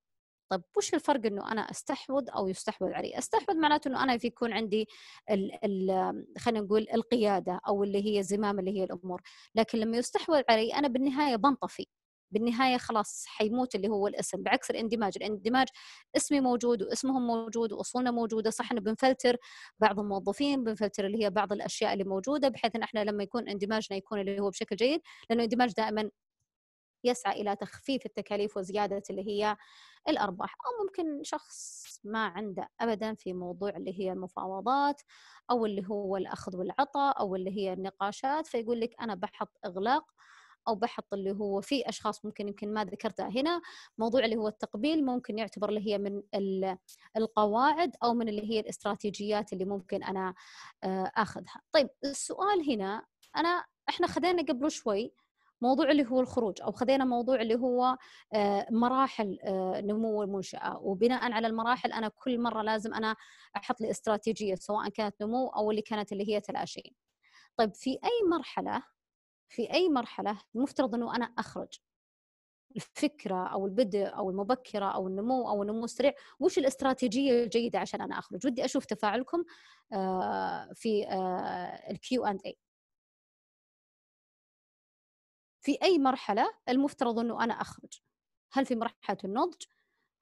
طيب وش الفرق انه انا استحوذ او يستحوذ علي؟ استحوذ معناته انه انا يكون عندي ال ال خلينا نقول القياده او اللي هي زمام اللي هي الامور، لكن لما يستحوذ علي انا بالنهايه بنطفي بالنهايه خلاص حيموت اللي هو الاسم بعكس الاندماج الاندماج اسمي موجود واسمهم موجود واصولنا موجوده صح انه بنفلتر بعض الموظفين بنفلتر اللي هي بعض الاشياء اللي موجوده بحيث ان احنا لما يكون اندماجنا يكون اللي هو بشكل جيد لانه الاندماج دائما يسعى الى تخفيف التكاليف وزياده اللي هي الارباح او ممكن شخص ما عنده ابدا في موضوع اللي هي المفاوضات او اللي هو الاخذ والعطاء او اللي هي النقاشات فيقول لك انا بحط اغلاق او بحط اللي هو في اشخاص ممكن يمكن ما ذكرتها هنا موضوع اللي هو التقبيل ممكن يعتبر اللي هي من القواعد او من اللي هي الاستراتيجيات اللي ممكن انا آه، اخذها طيب السؤال هنا انا احنا خذينا قبل شوي موضوع اللي هو الخروج او خذينا موضوع اللي هو آه، مراحل آه، نمو المنشاه وبناء على المراحل انا كل مره لازم انا احط لي استراتيجيه سواء كانت نمو او اللي كانت اللي هي تلاشين. طيب في اي مرحله في أي مرحلة المفترض أنه أنا أخرج الفكرة أو البدء أو المبكرة أو النمو أو النمو السريع وش الاستراتيجية الجيدة عشان أنا أخرج ودي أشوف تفاعلكم آه، في الكيو اند اي في أي مرحلة المفترض أنه أنا أخرج هل في مرحلة النضج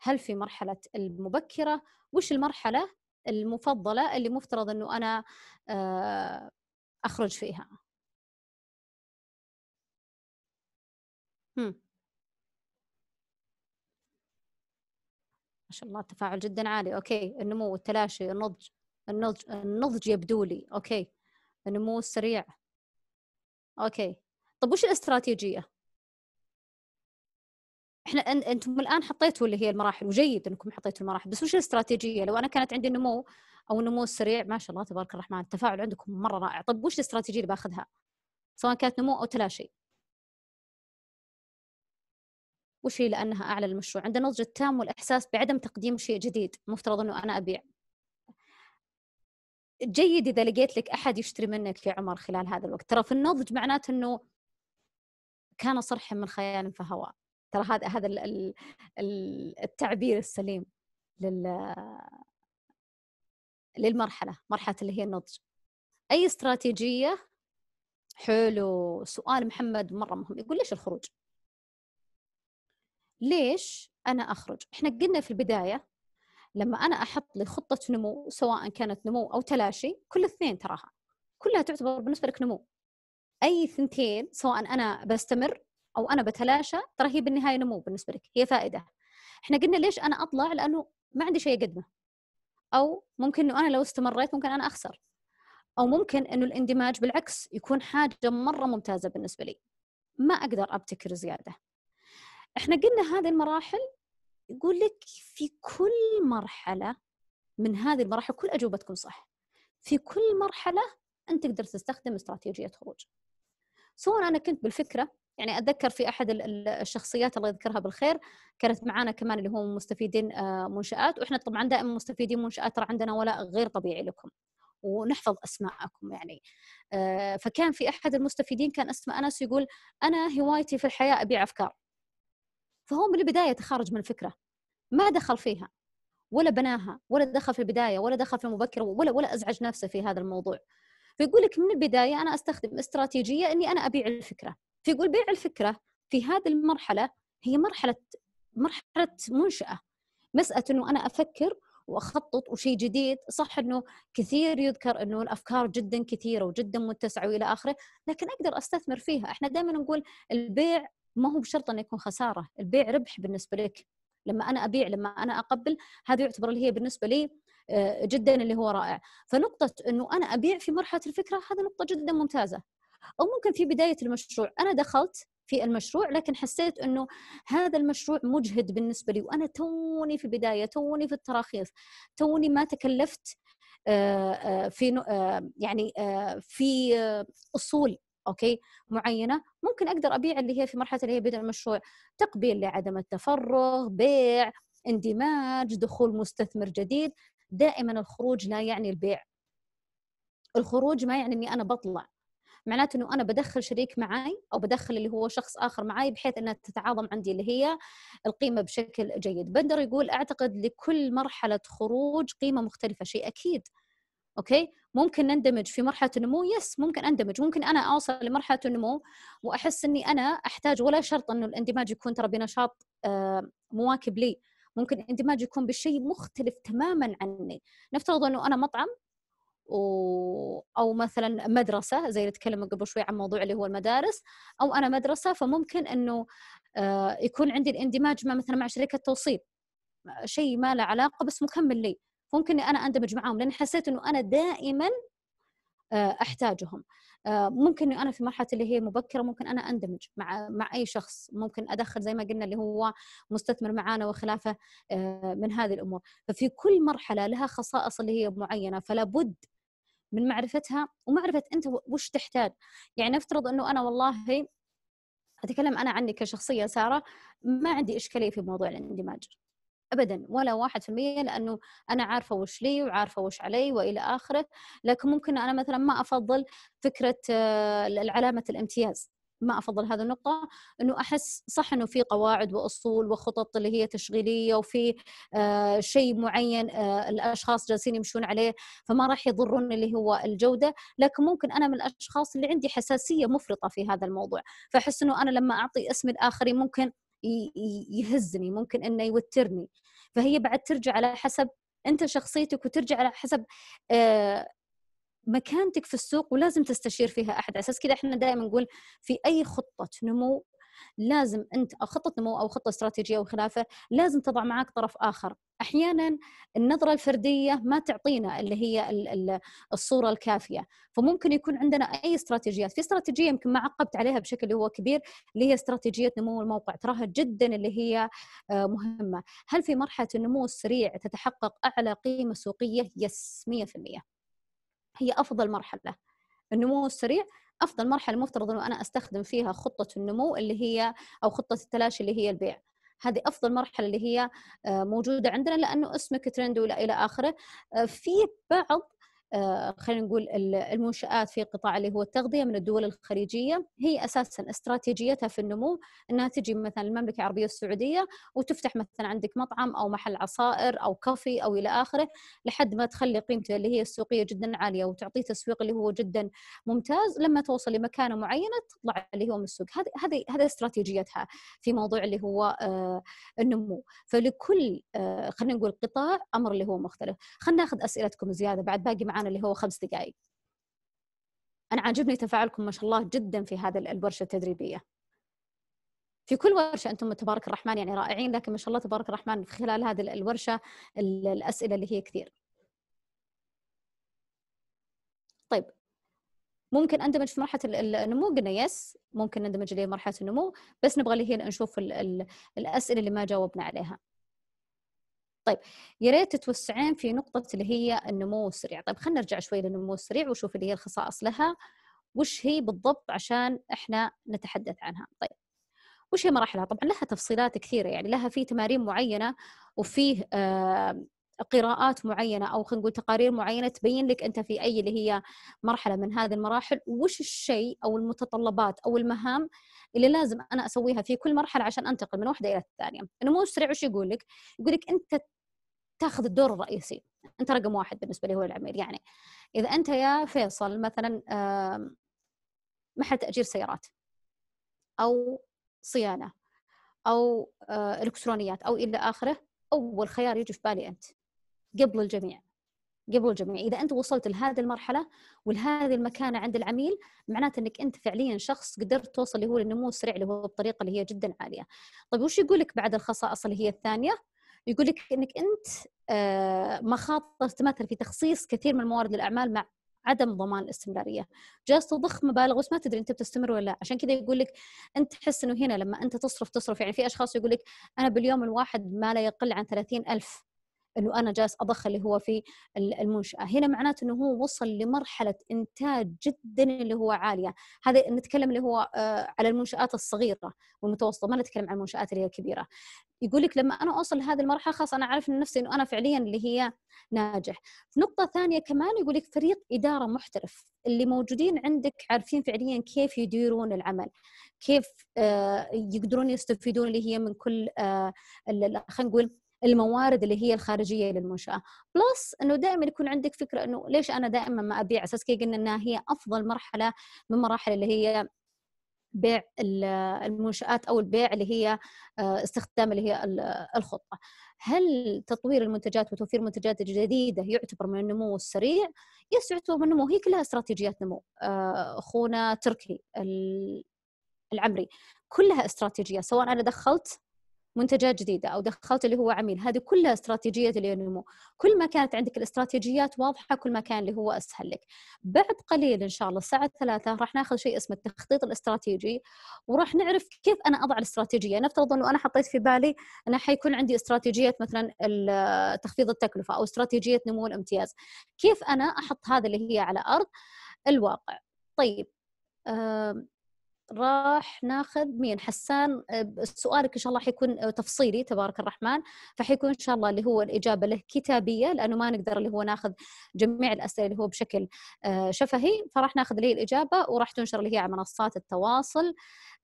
هل في مرحلة المبكرة وش المرحلة المفضلة اللي مفترض أنه أنا آه، أخرج فيها ما شاء الله تفاعل جدًا عالي، أوكي، النمو، التلاشي، النضج، النضج النضج يبدو لي، أوكي، النمو السريع. أوكي، طب وش الاستراتيجية؟ إحنا أنتم الآن حطيتوا اللي هي المراحل وجيد إنكم حطيتوا المراحل، بس وش الاستراتيجية؟ لو أنا كانت عندي النمو أو النمو السريع ما شاء الله تبارك الرحمن، التفاعل عندكم مرة رائع، طب وش الاستراتيجية اللي باخذها؟ سواء كانت نمو أو تلاشي. وشي لانها اعلى المشروع عند النضج التام والاحساس بعدم تقديم شيء جديد مفترض انه انا ابيع جيد اذا لقيت لك احد يشتري منك يا عمر خلال هذا الوقت ترى في النضج معناته انه كان صرحا من خيال فهوى ترى هذا هذا التعبير السليم لل للمرحله مرحله اللي هي النضج اي استراتيجيه حلو سؤال محمد مره مهم يقول ليش الخروج ليش انا اخرج احنا قلنا في البدايه لما انا احط لي خطه نمو سواء كانت نمو او تلاشي كل اثنين تراها كلها تعتبر بالنسبه لك نمو اي ثنتين سواء انا بستمر او انا بتلاشى ترى هي بالنهايه نمو بالنسبه لك هي فائده احنا قلنا ليش انا اطلع لانه ما عندي شيء اقدمه او ممكن انه انا لو استمريت ممكن انا اخسر او ممكن انه الاندماج بالعكس يكون حاجه مره ممتازه بالنسبه لي ما اقدر ابتكر زياده احنا قلنا هذه المراحل يقول لك في كل مرحله من هذه المراحل كل اجوبتكم صح في كل مرحله انت تقدر تستخدم استراتيجيه خروج سواء انا كنت بالفكره يعني اتذكر في احد الشخصيات الله يذكرها بالخير كانت معانا كمان اللي هم مستفيدين آه، منشات واحنا طبعا دائما مستفيدين منشات ترى عندنا ولاء غير طبيعي لكم ونحفظ اسماءكم يعني آه، فكان في احد المستفيدين كان اسمه انس يقول انا هوايتي في الحياه ابيع افكار فهو من البدايه تخرج من الفكره ما دخل فيها ولا بناها ولا دخل في البدايه ولا دخل في المبكر ولا ولا ازعج نفسه في هذا الموضوع فيقول لك من البدايه انا استخدم استراتيجيه اني انا ابيع الفكره فيقول بيع الفكره في هذه المرحله هي مرحله مرحله منشاه مساله انه انا افكر واخطط وشيء جديد صح انه كثير يذكر انه الافكار جدا كثيره وجدا متسعه والى اخره لكن اقدر استثمر فيها احنا دائما نقول البيع ما هو بشرط انه يكون خساره البيع ربح بالنسبه لك لما انا ابيع لما انا اقبل هذا يعتبر اللي هي بالنسبه لي آه، جدا اللي هو رائع فنقطه انه انا ابيع في مرحله الفكره هذه نقطه جدا ممتازه او ممكن في بدايه المشروع انا دخلت في المشروع لكن حسيت انه هذا المشروع مجهد بالنسبه لي وانا توني في بدايه توني في التراخيص توني ما تكلفت آه، آه، في يعني في اصول اوكي معينه ممكن اقدر ابيع اللي هي في مرحله اللي هي بدء المشروع تقبيل لعدم التفرغ بيع اندماج دخول مستثمر جديد دائما الخروج لا يعني البيع الخروج ما يعني اني انا بطلع معناته انه انا بدخل شريك معي او بدخل اللي هو شخص اخر معي بحيث انها تتعاظم عندي اللي هي القيمه بشكل جيد بندر يقول اعتقد لكل مرحله خروج قيمه مختلفه شيء اكيد اوكي ممكن نندمج في مرحله النمو يس ممكن اندمج ممكن انا اوصل لمرحله النمو واحس اني انا احتاج ولا شرط انه الاندماج يكون ترى بنشاط آه، مواكب لي ممكن اندماج يكون بشيء مختلف تماما عني نفترض انه انا مطعم و... او مثلا مدرسه زي اللي تكلمنا قبل شوي عن موضوع اللي هو المدارس او انا مدرسه فممكن انه آه، يكون عندي الاندماج مع مثلا مع شركه توصيل شيء ما له علاقه بس مكمل لي ممكن انا اندمج معاهم لان حسيت انه انا دائما آه، احتاجهم آه، ممكن اني انا في مرحله اللي هي مبكره ممكن انا اندمج مع مع اي شخص ممكن ادخل زي ما قلنا اللي هو مستثمر معانا وخلافه آه، من هذه الامور ففي كل مرحله لها خصائص اللي هي معينه فلا بد من معرفتها ومعرفه انت وش تحتاج يعني نفترض انه انا والله اتكلم انا عني كشخصيه ساره ما عندي اشكاليه في موضوع الاندماج ابدا ولا واحد في المية لانه انا عارفه وش لي وعارفه وش علي والى اخره لكن ممكن انا مثلا ما افضل فكره آه، علامه الامتياز ما افضل هذه النقطه انه احس صح انه في قواعد واصول وخطط اللي هي تشغيليه وفي آه شيء معين آه الاشخاص جالسين يمشون عليه فما راح يضرون اللي هو الجوده لكن ممكن انا من الاشخاص اللي عندي حساسيه مفرطه في هذا الموضوع فاحس انه انا لما اعطي اسم الاخرين ممكن يهزني ممكن انه يوترني فهي بعد ترجع على حسب انت شخصيتك وترجع على حسب آه، مكانتك في السوق ولازم تستشير فيها احد اساس كذا احنا دائما نقول في اي خطه نمو لازم انت او خطه نمو او خطه استراتيجيه او خلافه لازم تضع معك طرف اخر احيانا النظره الفرديه ما تعطينا اللي هي الصوره الكافيه فممكن يكون عندنا اي استراتيجيات في استراتيجيه يمكن ما عقبت عليها بشكل هو كبير اللي هي استراتيجيه نمو الموقع تراها جدا اللي هي آه، مهمه هل في مرحله النمو السريع تتحقق اعلى قيمه سوقيه يس 100% هي افضل مرحله النمو السريع افضل مرحله مفترض انه انا استخدم فيها خطه النمو اللي هي او خطه التلاشي اللي هي البيع هذه افضل مرحله اللي هي آه، موجوده عندنا لانه اسمك ترند والى اخره آه، في بعض آه، خلينا نقول المنشآت في قطاع اللي هو التغذية من الدول الخليجية هي أساسا استراتيجيتها في النمو أنها تجي مثلا المملكة العربية السعودية وتفتح مثلا عندك مطعم أو محل عصائر أو كافي أو إلى آخره لحد ما تخلي قيمته اللي هي السوقية جدا عالية وتعطيه تسويق اللي هو جدا ممتاز لما توصل لمكانة معينة تطلع اللي هو من السوق هذه هذه هذه استراتيجيتها في موضوع اللي هو آه، النمو فلكل آه، خلينا نقول قطاع أمر اللي هو مختلف خلينا ناخذ أسئلتكم زيادة بعد باقي معنا معانا اللي هو خمس دقائق انا عاجبني تفاعلكم ما شاء الله جدا في هذا الورشه التدريبيه في كل ورشه انتم تبارك الرحمن يعني رائعين لكن ما شاء الله تبارك الرحمن خلال هذه الورشه الاسئله اللي هي كثير طيب ممكن اندمج في مرحله النمو قلنا يس ممكن نندمج لمرحله النمو بس نبغى اللي هي نشوف الاسئله اللي ما جاوبنا عليها طيب يا ريت توسعين في نقطة اللي هي النمو السريع، طيب خلينا نرجع شوي للنمو السريع وشوف اللي هي الخصائص لها وش هي بالضبط عشان احنا نتحدث عنها، طيب وش هي مراحلها؟ طبعا لها تفصيلات كثيرة يعني لها في تمارين معينة وفيه آه، قراءات معينه او خلينا نقول تقارير معينه تبين لك انت في اي اللي هي مرحله من هذه المراحل وش الشيء او المتطلبات او المهام اللي لازم انا اسويها في كل مرحله عشان انتقل من واحده الى الثانيه النمو السريع وش يقول لك يقول لك انت تاخذ الدور الرئيسي انت رقم واحد بالنسبه لي هو العميل يعني اذا انت يا فيصل مثلا محل تاجير سيارات او صيانه او الكترونيات او الى اخره اول خيار يجي في بالي انت قبل الجميع قبل الجميع اذا انت وصلت لهذه المرحله ولهذه المكانه عند العميل معناته انك انت فعليا شخص قدرت توصل اللي هو النمو السريع اللي هو بطريقه اللي هي جدا عاليه طيب وش يقول لك بعد الخصائص اللي هي الثانيه يقول لك انك انت آه، مخاطر تتمثل في تخصيص كثير من موارد الاعمال مع عدم ضمان الاستمراريه جالس تضخ مبالغ بس ما تدري انت بتستمر ولا لا عشان كذا يقول لك انت تحس انه هنا لما انت تصرف تصرف يعني في اشخاص يقول لك انا باليوم الواحد ما لا يقل عن 30 الف انه انا جالس اضخ اللي هو في المنشاه هنا معناته انه هو وصل لمرحله انتاج جدا اللي هو عاليه هذا نتكلم اللي هو آه، على المنشات الصغيره والمتوسطه ما نتكلم عن المنشات اللي هي الكبيره يقول لك لما انا اوصل لهذه المرحله خلاص انا عارف من نفسي انه انا فعليا اللي هي ناجح نقطه ثانيه كمان يقول لك فريق اداره محترف اللي موجودين عندك عارفين فعليا كيف يديرون العمل كيف آه، يقدرون يستفيدون اللي هي من كل آه، خلينا نقول الموارد اللي هي الخارجيه للمنشاه بلس انه دائما يكون عندك فكره انه ليش انا دائما ما ابيع اساس كي قلنا انها هي افضل مرحله من مراحل اللي هي بيع المنشآت أو البيع اللي هي آه، استخدام اللي هي الخطة هل تطوير المنتجات وتوفير منتجات جديدة يعتبر من النمو السريع؟ يس يعتبر من النمو هي كلها استراتيجيات نمو أخونا آه، تركي العمري كلها استراتيجية سواء أنا دخلت منتجات جديده او دخلت اللي هو عميل هذه كلها استراتيجيه النمو كل ما كانت عندك الاستراتيجيات واضحه كل ما كان اللي هو اسهل لك بعد قليل ان شاء الله الساعه الثلاثة راح ناخذ شيء اسمه التخطيط الاستراتيجي وراح نعرف كيف انا اضع الاستراتيجيه نفترض انه انا حطيت في بالي انا حيكون عندي استراتيجيه مثلا آه، تخفيض التكلفه او استراتيجيه نمو الامتياز كيف انا احط هذا اللي هي على ارض الواقع طيب آه، راح ناخذ مين حسان آه، سؤالك ان شاء الله حيكون آه، تفصيلي تبارك الرحمن فحيكون ان شاء الله اللي هو الاجابه له كتابيه لانه ما نقدر اللي هو ناخذ جميع الاسئله اللي هو بشكل آه، شفهي فراح ناخذ له الاجابه وراح تنشر اللي هي على منصات التواصل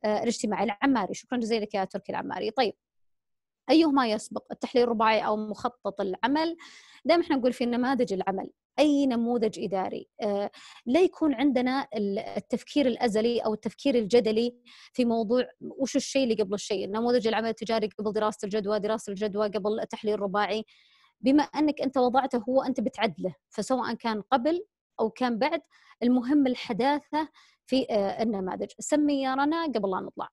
الاجتماعي العماري شكرا جزيلا لك يا تركي العماري طيب أيهما يسبق التحليل الرباعي أو مخطط العمل دائما احنا نقول في نماذج العمل اي نموذج اداري آه، لا يكون عندنا التفكير الازلي او التفكير الجدلي في موضوع وش الشيء اللي قبل الشيء نموذج العمل التجاري قبل دراسه الجدوى دراسه الجدوى قبل التحليل الرباعي بما انك انت وضعته هو انت بتعدله فسواء كان قبل او كان بعد المهم الحداثه في آه، النماذج سمي يا رنا قبل لا نطلع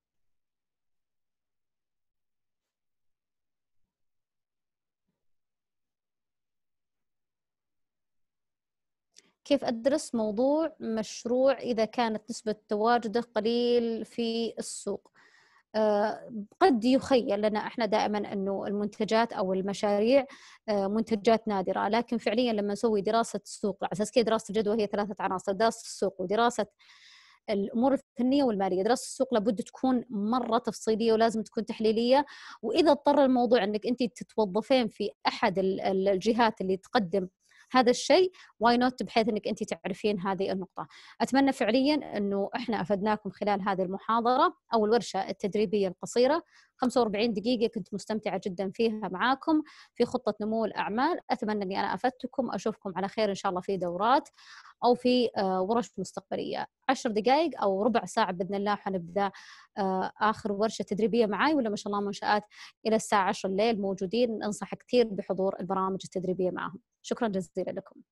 كيف أدرس موضوع مشروع إذا كانت نسبة تواجده قليل في السوق آه، قد يخيل لنا احنا دائما انه المنتجات او المشاريع آه، منتجات نادره لكن فعليا لما نسوي دراسه السوق على اساس كذا دراسه الجدوى هي ثلاثه عناصر دراسه السوق ودراسه الامور الفنيه والماليه دراسه السوق لابد تكون مره تفصيليه ولازم تكون تحليليه واذا اضطر الموضوع انك انت تتوظفين في احد الجهات اللي تقدم هذا الشيء واي نوت بحيث انك انت تعرفين هذه النقطه اتمنى فعليا انه احنا افدناكم خلال هذه المحاضره او الورشه التدريبيه القصيره 45 دقيقه كنت مستمتعه جدا فيها معاكم في خطه نمو الاعمال اتمنى اني انا افدتكم اشوفكم على خير ان شاء الله في دورات او في آه، ورش مستقبليه 10 دقائق او ربع ساعه باذن الله حنبدا آه، اخر ورشه تدريبيه معاي ولا ما شاء الله منشات الى الساعه 10 الليل موجودين انصح كثير بحضور البرامج التدريبيه معهم شكرا جزيلا لكم